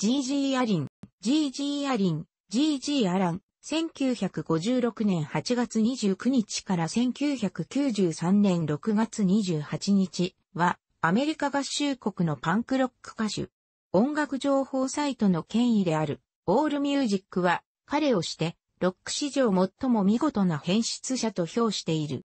GG アリン、GG アリン、GG アラン、1956年8月29日から1993年6月28日は、アメリカ合衆国のパンクロック歌手。音楽情報サイトの権威である、オールミュージックは、彼をして、ロック史上最も見事な編出者と評している。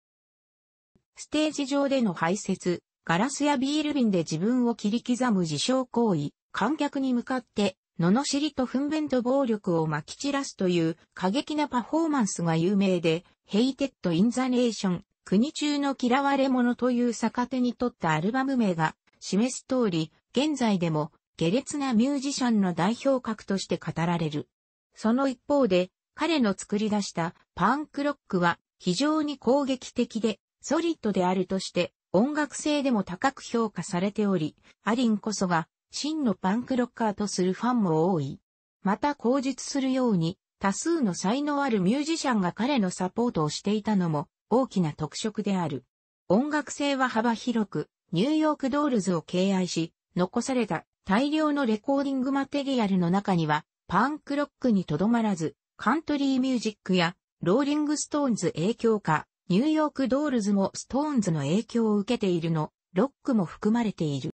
ステージ上での排泄、ガラスやビール瓶で自分を切り刻む自傷行為、観客に向かって、罵りと糞便と暴力を撒き散らすという過激なパフォーマンスが有名で、ヘイテッド・イン・ザ・ネーション、国中の嫌われ者という逆手にとったアルバム名が示す通り、現在でも下劣なミュージシャンの代表格として語られる。その一方で、彼の作り出したパンクロックは非常に攻撃的でソリッドであるとして音楽性でも高く評価されており、アリンこそが真のパンクロッカーとするファンも多い。また口述するように、多数の才能あるミュージシャンが彼のサポートをしていたのも大きな特色である。音楽性は幅広く、ニューヨークドールズを敬愛し、残された大量のレコーディングマテリアルの中には、パンクロックにとどまらず、カントリーミュージックや、ローリングストーンズ影響か、ニューヨークドールズもストーンズの影響を受けているの、ロックも含まれている。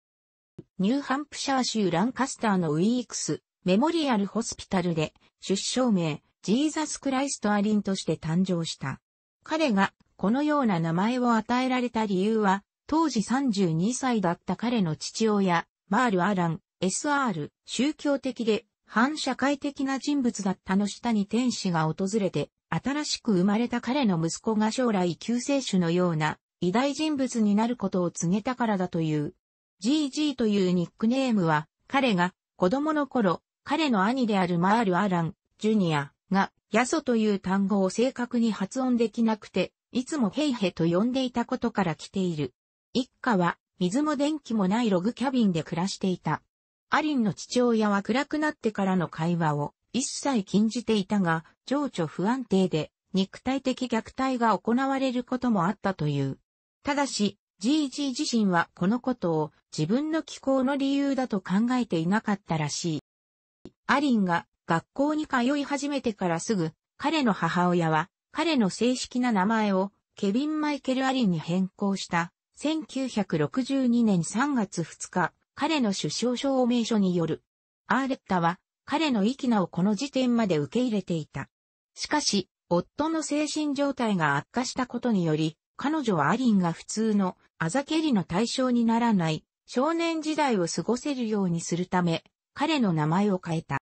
ニューハンプシャー州ランカスターのウィークス、メモリアルホスピタルで、出生名、ジーザス・クライスト・アリンとして誕生した。彼が、このような名前を与えられた理由は、当時32歳だった彼の父親、マール・アラン、SR、宗教的で、反社会的な人物だったの下に天使が訪れて、新しく生まれた彼の息子が将来救世主のような偉大人物になることを告げたからだという GG というニックネームは、彼が子供の頃、彼の兄であるマール・アラン、ジュニアが、ヤソという単語を正確に発音できなくて、いつもヘイヘと呼んでいたことから来ている。一家は、水も電気もないログキャビンで暮らしていた。アリンの父親は暗くなってからの会話を一切禁じていたが、情緒不安定で、肉体的虐待が行われることもあったという。ただし、GG 自身はこのことを自分の気候の理由だと考えていなかったらしい。アリンが学校に通い始めてからすぐ、彼の母親は彼の正式な名前をケビン・マイケル・アリンに変更した1962年3月2日、彼の首相証明書による。アーレッタは彼の息なをこの時点まで受け入れていた。しかし、夫の精神状態が悪化したことにより、彼女はアリンが普通のあざけりの対象にならない少年時代を過ごせるようにするため、彼の名前を変えた。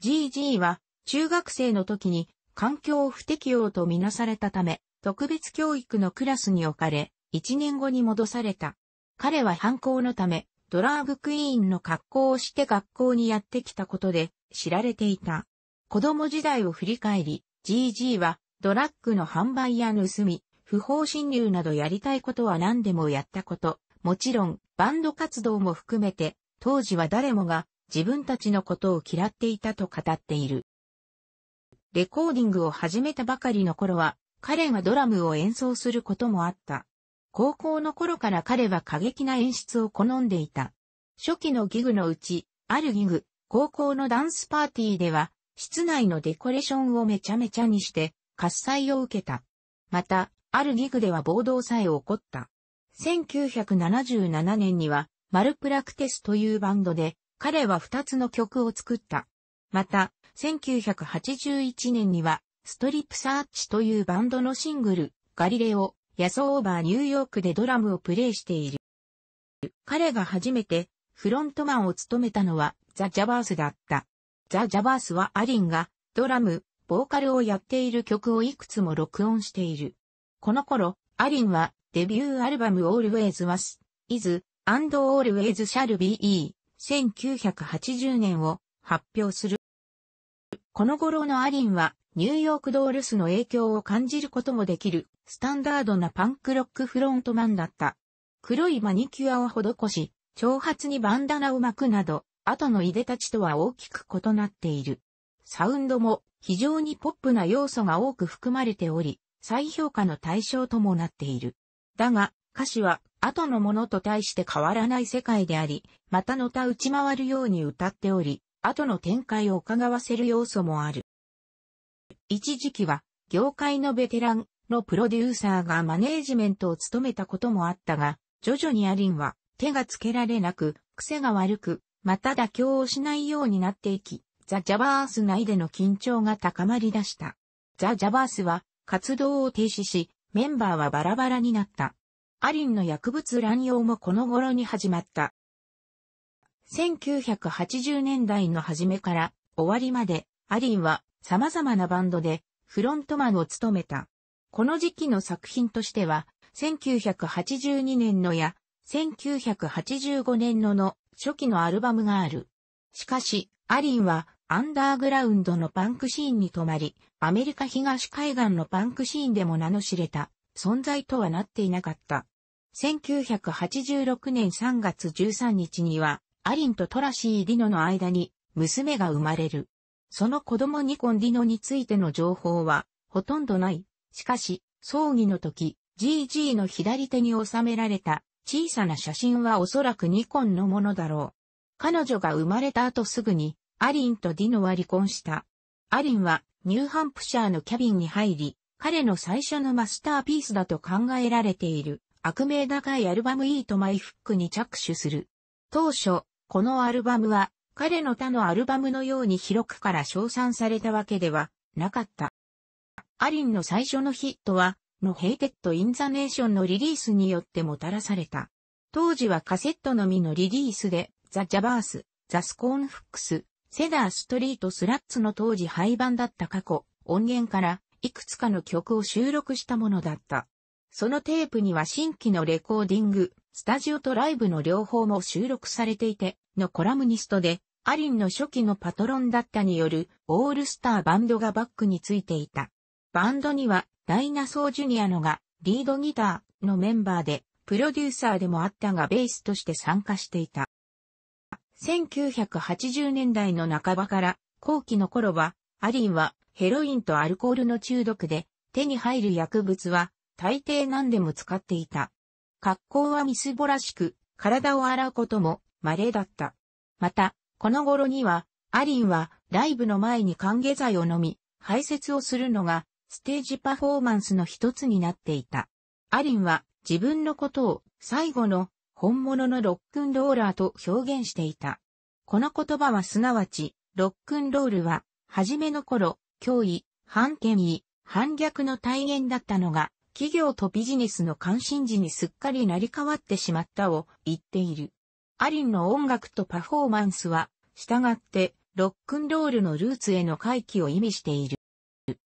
GG は中学生の時に環境不適応とみなされたため、特別教育のクラスに置かれ、1年後に戻された。彼は犯行のため、ドラァグクイーンの格好をして学校にやってきたことで知られていた。子供時代を振り返り、GG はドラッグの販売や盗み、不法侵入などやりたいことは何でもやったこと、もちろんバンド活動も含めて、当時は誰もが自分たちのことを嫌っていたと語っている。レコーディングを始めたばかりの頃は、彼がドラムを演奏することもあった。高校の頃から彼は過激な演出を好んでいた。初期のギグのうち、あるギグ、高校のダンスパーティーでは、室内のデコレーションをめちゃめちゃにして、喝采を受けた。また、あるギグでは暴動さえ起こった。1977年には、マルプラクテスというバンドで、彼は2つの曲を作った。また、1981年には、ストリップサーチというバンドのシングル、ガリレオ、ヤソオーバーニューヨークでドラムをプレイしている。彼が初めて、フロントマンを務めたのは、ザ・ジャバースだった。ザ・ジャバースはアリンが、ドラム、ボーカルをやっている曲をいくつも録音している。この頃、アリンはデビューアルバム Always Was, Is, and Always Shall Be, 1980年を発表する。この頃のアリンはニューヨークドールスの影響を感じることもできるスタンダードなパンクロックフロントマンだった。黒いマニキュアを施し、長髪にバンダナを巻くなど、後のいでたちとは大きく異なっている。サウンドも非常にポップな要素が多く含まれており、再評価の対象ともなっている。だが、歌詞は後のものと対して変わらない世界であり、またのた打ち回るように歌っており、後の展開を伺わせる要素もある。一時期は、業界のベテランのプロデューサーがマネージメントを務めたこともあったが、徐々にアリンは手がつけられなく、癖が悪く、また妥協をしないようになっていき、ザ・ジャバース内での緊張が高まり出した。ザ・ジャバースは活動を停止し、メンバーはバラバラになった。アリンの薬物乱用もこの頃に始まった。1980年代の初めから終わりまで、アリンは様々なバンドでフロントマンを務めた。この時期の作品としては、1982年のや、1985年のの初期のアルバムがある。しかし、アリンはアンダーグラウンドのパンクシーンに止まり、アメリカ東海岸のパンクシーンでも名の知れた存在とはなっていなかった。1986年3月13日には、アリンとトラシー・ディノの間に娘が生まれる。その子供ニコン・ディノについての情報はほとんどない。しかし、葬儀の時、GG の左手に収められた小さな写真はおそらくニコンのものだろう。彼女が生まれた後すぐに、アリンとディノは離婚した。アリンはニューハンプシャーのキャビンに入り、彼の最初のマスターピースだと考えられている悪名高いアルバムイートマイフックに着手する。当初、このアルバムは彼の他のアルバムのように広くから称賛されたわけではなかった。アリンの最初のヒットは、のヘイテッド・イン・ザ・ネーションのリリースによってもたらされた。当時はカセットのみのリリースで、ザ・ジャバース、ザ・スコーン・フックス、セダーストリートスラッツの当時廃盤だった過去、音源からいくつかの曲を収録したものだった。そのテープには新規のレコーディング、スタジオとライブの両方も収録されていて、のコラムニストで、アリンの初期のパトロンだったによる、オールスターバンドがバックについていた。バンドには、ダイナソージュニアのが、リードギターのメンバーで、プロデューサーでもあったがベースとして参加していた。1980年代の半ばから後期の頃は、アリンはヘロインとアルコールの中毒で、手に入る薬物は大抵何でも使っていた。格好はみすぼらしく、体を洗うことも稀だった。また、この頃には、アリンはライブの前に歓迎剤を飲み、排泄をするのがステージパフォーマンスの一つになっていた。アリンは自分のことを最後の本物のロックンローラーと表現していた。この言葉はすなわち、ロックンロールは、初めの頃、脅威、反権威、反逆の体現だったのが、企業とビジネスの関心事にすっかり成り変わってしまったを言っている。アリンの音楽とパフォーマンスは、従って、ロックンロールのルーツへの回帰を意味している。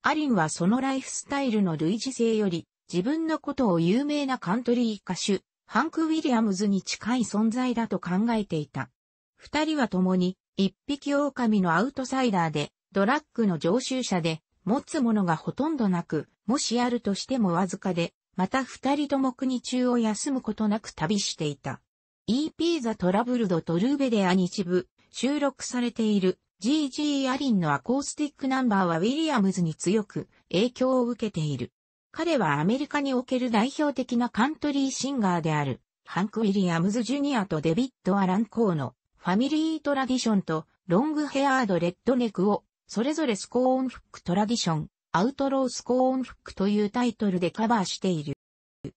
アリンはそのライフスタイルの類似性より、自分のことを有名なカントリー歌手、ハンク・ウィリアムズに近い存在だと考えていた。二人は共に、一匹狼のアウトサイダーで、ドラッグの常習者で、持つものがほとんどなく、もしあるとしてもわずかで、また二人とも国中を休むことなく旅していた。EP ザ・トラブルド・トルーベデア日部、収録されている GG アリンのアコースティックナンバーはウィリアムズに強く影響を受けている。彼はアメリカにおける代表的なカントリーシンガーである、ハンク・ウィリアムズ・ジュニアとデビッド・アラン・コーの、ファミリー・トラディションと、ロングヘアード・レッドネクを、それぞれスコーンフック・トラディション、アウトロー・スコーンフックというタイトルでカバーしている。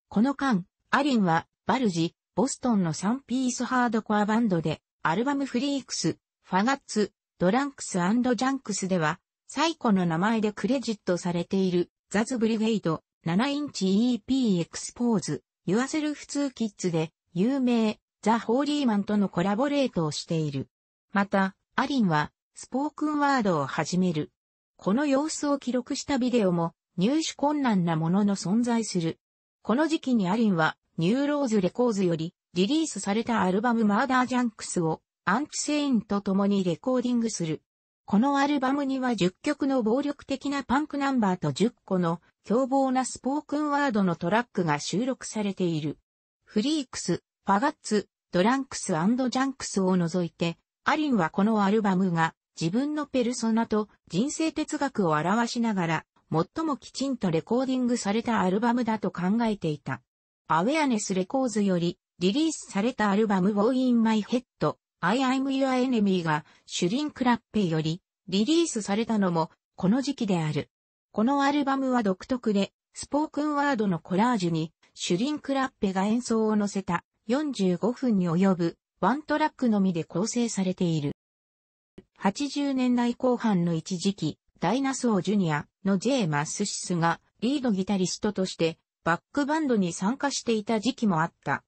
この間、アリンは、バルジ、ボストンの3ピースハードコアバンドで、アルバムフリークス、ファガッツ、ドランクスジャンクスでは、最古の名前でクレジットされている、ザズ・ブリゲイド、7インチ EP エクスポーズ、Yourself 2 Kids で、有名、ザ・ホーリーマンとのコラボレートをしている。また、アリンは、スポークンワードを始める。この様子を記録したビデオも、入手困難なものの存在する。この時期にアリンは、ニューローズレコーズより、リリースされたアルバムマーダージャンクスを、アンチセインと共にレコーディングする。このアルバムには10曲の暴力的なパンクナンバーと10個の凶暴なスポークンワードのトラックが収録されている。フリークス、ファガッツ、ドランクスジャンクスを除いて、アリンはこのアルバムが自分のペルソナと人生哲学を表しながら、最もきちんとレコーディングされたアルバムだと考えていた。アウェアネスレコーズよりリリースされたアルバム w a in My Head I am your enemy がシュリンクラッペよりリリースされたのもこの時期である。このアルバムは独特でスポークンワードのコラージュにシュリンクラッペが演奏を乗せた45分に及ぶワントラックのみで構成されている。80年代後半の一時期、ダイナソージュニアのーマスシスがリードギタリストとしてバックバンドに参加していた時期もあった。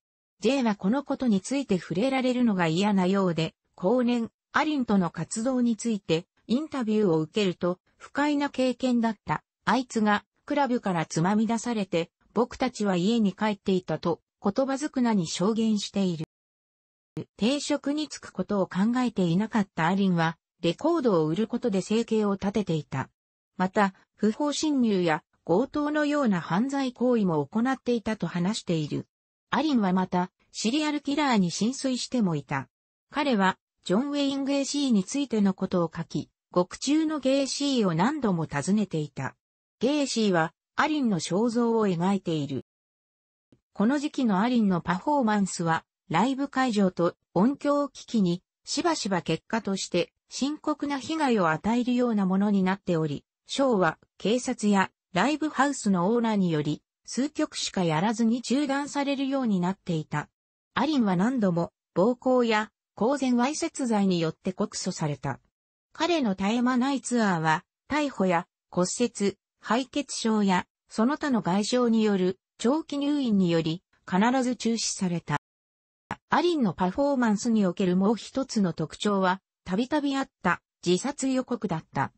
J はこのことについて触れられるのが嫌なようで、後年、アリンとの活動について、インタビューを受けると、不快な経験だった。あいつが、クラブからつまみ出されて、僕たちは家に帰っていたと、言葉づくなに証言している。定職に就くことを考えていなかったアリンは、レコードを売ることで生計を立てていた。また、不法侵入や強盗のような犯罪行為も行っていたと話している。アリンはまた、シリアルキラーに浸水してもいた。彼は、ジョン・ウェイン・ゲイシーについてのことを書き、獄中のゲイシーを何度も訪ねていた。ゲイシーは、アリンの肖像を描いている。この時期のアリンのパフォーマンスは、ライブ会場と音響を機器に、しばしば結果として、深刻な被害を与えるようなものになっており、ショーは警察やライブハウスのオーナーにより数曲しかやらずに中断されるようになっていた。アリンは何度も暴行や公然わいせつ罪によって告訴された。彼の絶え間ないツアーは逮捕や骨折、敗血症やその他の外傷による長期入院により必ず中止された。アリンのパフォーマンスにおけるもう一つの特徴は、たびたびあった自殺予告だった。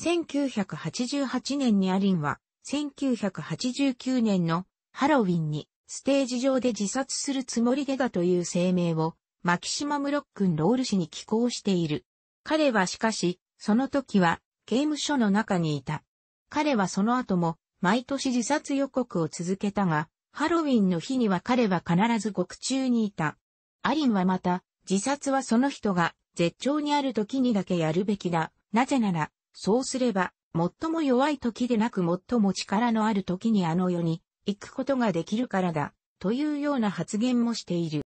1988年にアリンは1989年のハロウィンにステージ上で自殺するつもりでだという声明をマキシマム・ロックンロール氏に寄稿している。彼はしかし、その時は刑務所の中にいた。彼はその後も毎年自殺予告を続けたが、ハロウィンの日には彼は必ず獄中にいた。アリンはまた、自殺はその人が絶頂にある時にだけやるべきだ。なぜなら、そうすれば最も弱い時でなく最も力のある時にあの世に行くことができるからだ、というような発言もしている。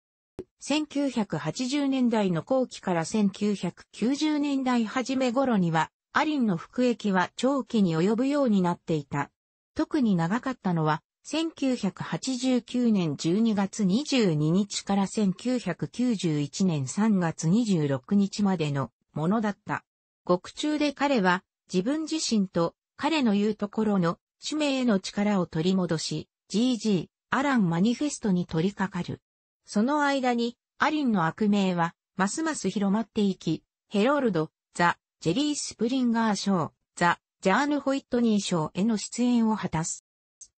1980年代の後期から1990年代初め頃には、アリンの服役は長期に及ぶようになっていた。特に長かったのは、1989年12月22日から1991年3月26日までのものだった。獄中で彼は自分自身と彼の言うところの使命への力を取り戻し、GG、アランマニフェストに取り掛かる。その間に、アリンの悪名は、ますます広まっていき、ヘロルド、ザ、ジェリー・スプリンガー賞、ザ、ジャーヌ・ホイットニー賞への出演を果たす。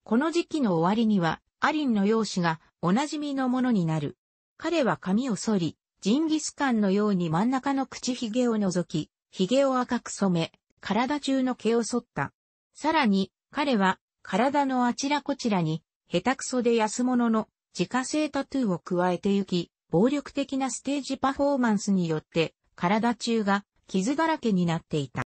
この時期の終わりには、アリンの容姿がおなじみのものになる。彼は髪を剃り、ジンギスカンのように真ん中の口ひげを除き、髭を赤く染め、体中の毛を剃った。さらに、彼は、体のあちらこちらに、下手くそで安物の自家製タトゥーを加えてゆき、暴力的なステージパフォーマンスによって、体中が傷だらけになっていた。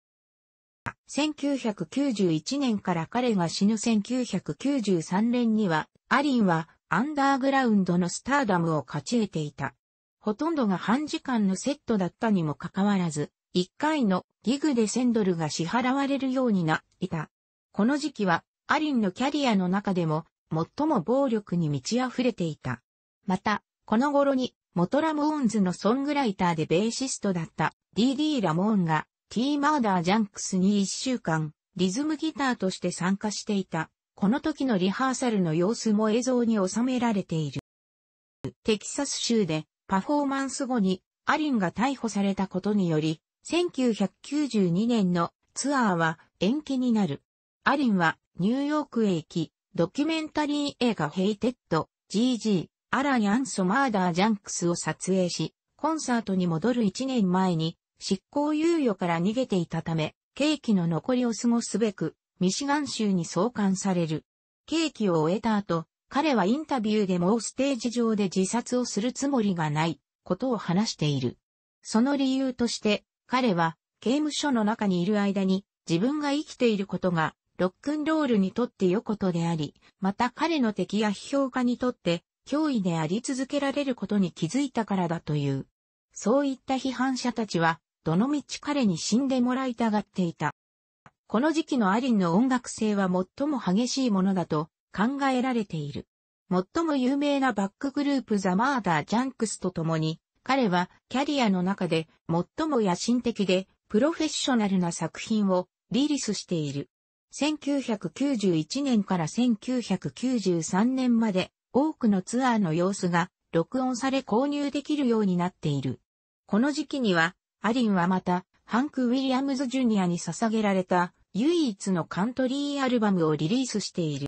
1991年から彼が死ぬ1993年には、アリンはアンダーグラウンドのスターダムを勝ち得ていた。ほとんどが半時間のセットだったにもかかわらず、1回のギグで1000ドルが支払われるようになっていた。この時期はアリンのキャリアの中でも最も暴力に満ち溢れていた。また、この頃にモトラモーンズのソングライターでベーシストだった DD ラモーンが T マーダージャンクスに1週間リズムギターとして参加していた。この時のリハーサルの様子も映像に収められている。テキサス州でパフォーマンス後にアリンが逮捕されたことにより1992年のツアーは延期になる。アリンはニューヨークへ行き、ドキュメンタリー映画ヘイテッド、GG、アラニアンソマーダージャンクスを撮影し、コンサートに戻る1年前に執行猶予から逃げていたため、ケーキの残りを過ごすべく、ミシガン州に送還される。ケーキを終えた後、彼はインタビューでもステージ上で自殺をするつもりがないことを話している。その理由として、彼は刑務所の中にいる間に自分が生きていることがロックンロールにとって良ことであり、また彼の敵や批評家にとって脅威であり続けられることに気づいたからだという。そういった批判者たちは、どのみち彼に死んでもらいたがっていた。この時期のアリンの音楽性は最も激しいものだと考えられている。最も有名なバックグループザ・マーダー・ジャンクスと共に、彼はキャリアの中で最も野心的でプロフェッショナルな作品をリリースしている。1991年から1993年まで多くのツアーの様子が録音され購入できるようになっている。この時期には、アリンはまた、ハンク・ウィリアムズ・ジュニアに捧げられた唯一のカントリーアルバムをリリースしている。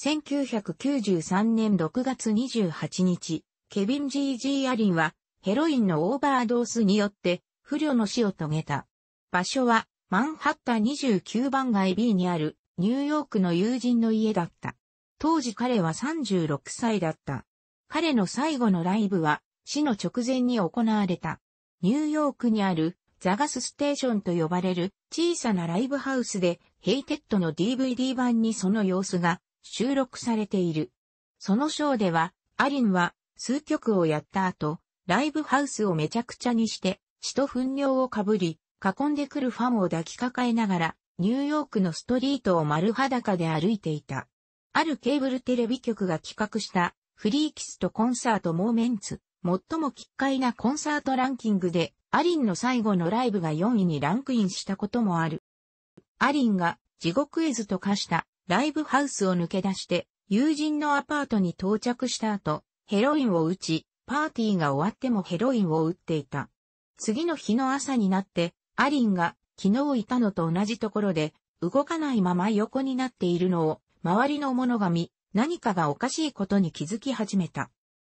1993年6月28日、ケビン・ジー・ジー・アリンは、ヘロインのオーバードースによって、不慮の死を遂げた。場所は、マンハッタ29番街 B にある、ニューヨークの友人の家だった。当時彼は36歳だった。彼の最後のライブは、死の直前に行われた。ニューヨークにある、ザガスステーションと呼ばれる小さなライブハウスで、ヘイテッドの DVD 版にその様子が収録されている。そのショーでは、アリンは数曲をやった後、ライブハウスをめちゃくちゃにして、血と糞尿をかぶり、囲んでくるファンを抱きかかえながら、ニューヨークのストリートを丸裸で歩いていた。あるケーブルテレビ局が企画した、フリーキスとコンサートモーメンツ、最も奇怪なコンサートランキングで、アリンの最後のライブが4位にランクインしたこともある。アリンが地獄絵図と化したライブハウスを抜け出して友人のアパートに到着した後、ヘロインを打ち、パーティーが終わってもヘロインを打っていた。次の日の朝になって、アリンが昨日いたのと同じところで、動かないまま横になっているのを、周りの者が見、何かがおかしいことに気づき始めた。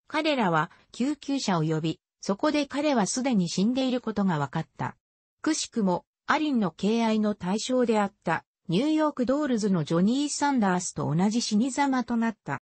彼らは救急車を呼び、そこで彼はすでに死んでいることが分かった。くしくも、アリンの敬愛の対象であった、ニューヨークドールズのジョニー・サンダースと同じ死に様となった。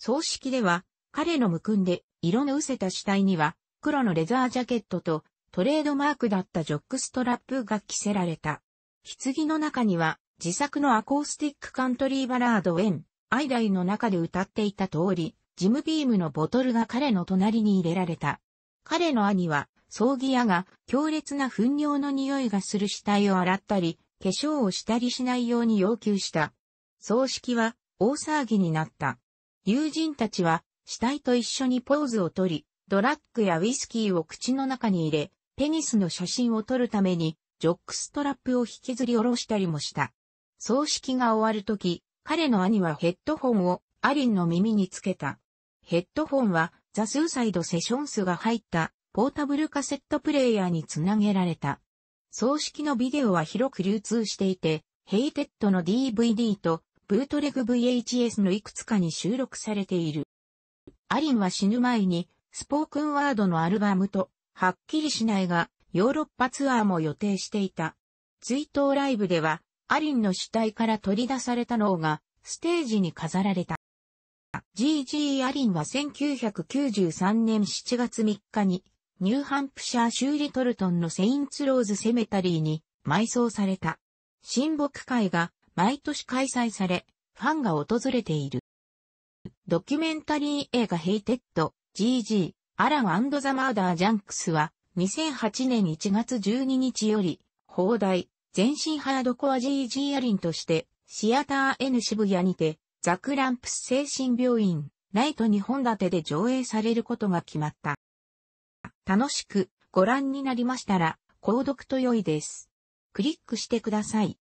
葬式では、彼のむくんで、色の失せた死体には、黒のレザージャケットと、トレードマークだったジョックストラップが着せられた。棺の中には、自作のアコースティックカントリーバラードン・アイダイの中で歌っていた通り、ジムビームのボトルが彼の隣に入れられた。彼の兄は、葬儀屋が強烈な糞尿の匂いがする死体を洗ったり、化粧をしたりしないように要求した。葬式は大騒ぎになった。友人たちは死体と一緒にポーズをとり、ドラッグやウイスキーを口の中に入れ、ペニスの写真を撮るために、ジョックストラップを引きずり下ろしたりもした。葬式が終わるとき、彼の兄はヘッドホンをアリンの耳につけた。ヘッドホンはザ・スーサイド・セションスが入ったポータブルカセットプレイヤーにつなげられた。葬式のビデオは広く流通していて、ヘイテッドの DVD とブートレグ VHS のいくつかに収録されている。アリンは死ぬ前に、スポークンワードのアルバムと、はっきりしないが、ヨーロッパツアーも予定していた。追悼ライブでは、アリンの死体から取り出された脳が、ステージに飾られた。G.G. アリンは1993年7月3日に、ニューハンプシャー州リトルトンのセインツローズセメタリーに埋葬された。親睦会が毎年開催され、ファンが訪れている。ドキュメンタリー映画ヘイテッド、GG、アランザ・マーダー・ジャンクスは、2008年1月12日より、放題、全身ハードコア GG アリンとして、シアター N 渋谷にて、ザ・クランプス精神病院、ライト2本立てで上映されることが決まった。楽しくご覧になりましたら、購読と良いです。クリックしてください。